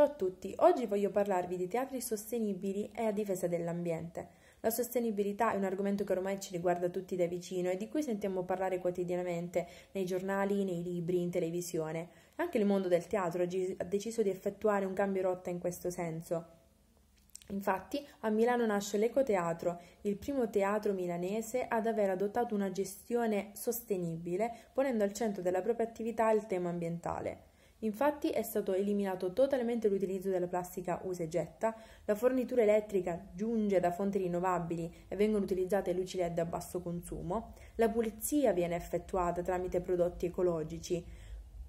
Ciao a tutti, oggi voglio parlarvi di teatri sostenibili e a difesa dell'ambiente. La sostenibilità è un argomento che ormai ci riguarda tutti da vicino e di cui sentiamo parlare quotidianamente nei giornali, nei libri, in televisione. Anche il mondo del teatro ha deciso di effettuare un cambio rotta in questo senso. Infatti a Milano nasce l'Ecoteatro, il primo teatro milanese ad aver adottato una gestione sostenibile, ponendo al centro della propria attività il tema ambientale. Infatti è stato eliminato totalmente l'utilizzo della plastica usa e getta, la fornitura elettrica giunge da fonti rinnovabili e vengono utilizzate luci LED a basso consumo, la pulizia viene effettuata tramite prodotti ecologici.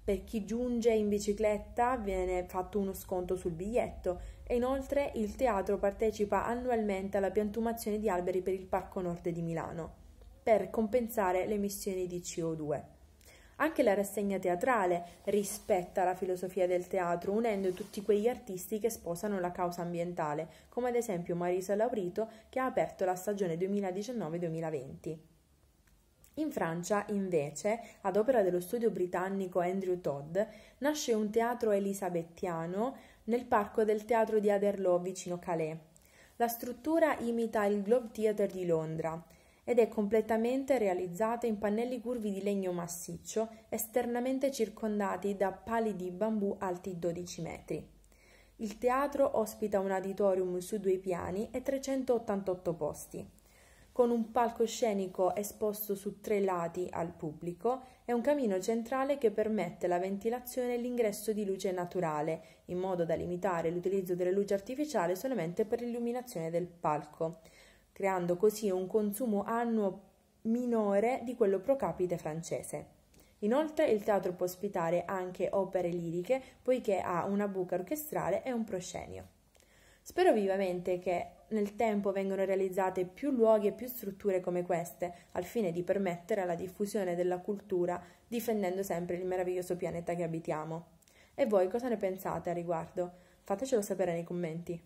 Per chi giunge in bicicletta viene fatto uno sconto sul biglietto e inoltre il teatro partecipa annualmente alla piantumazione di alberi per il Parco Nord di Milano per compensare le emissioni di CO2. Anche la rassegna teatrale rispetta la filosofia del teatro, unendo tutti quegli artisti che sposano la causa ambientale, come ad esempio Marisa Laurito che ha aperto la stagione 2019-2020. In Francia, invece, ad opera dello studio britannico Andrew Todd, nasce un teatro elisabettiano nel parco del teatro di Aderlo vicino Calais. La struttura imita il Globe Theatre di Londra ed è completamente realizzata in pannelli curvi di legno massiccio esternamente circondati da pali di bambù alti 12 metri. Il teatro ospita un auditorium su due piani e 388 posti, con un palcoscenico esposto su tre lati al pubblico e un camino centrale che permette la ventilazione e l'ingresso di luce naturale, in modo da limitare l'utilizzo delle luci artificiali solamente per l'illuminazione del palco creando così un consumo annuo minore di quello pro capite francese. Inoltre il teatro può ospitare anche opere liriche, poiché ha una buca orchestrale e un proscenio. Spero vivamente che nel tempo vengano realizzate più luoghi e più strutture come queste, al fine di permettere la diffusione della cultura, difendendo sempre il meraviglioso pianeta che abitiamo. E voi cosa ne pensate a riguardo? Fatecelo sapere nei commenti.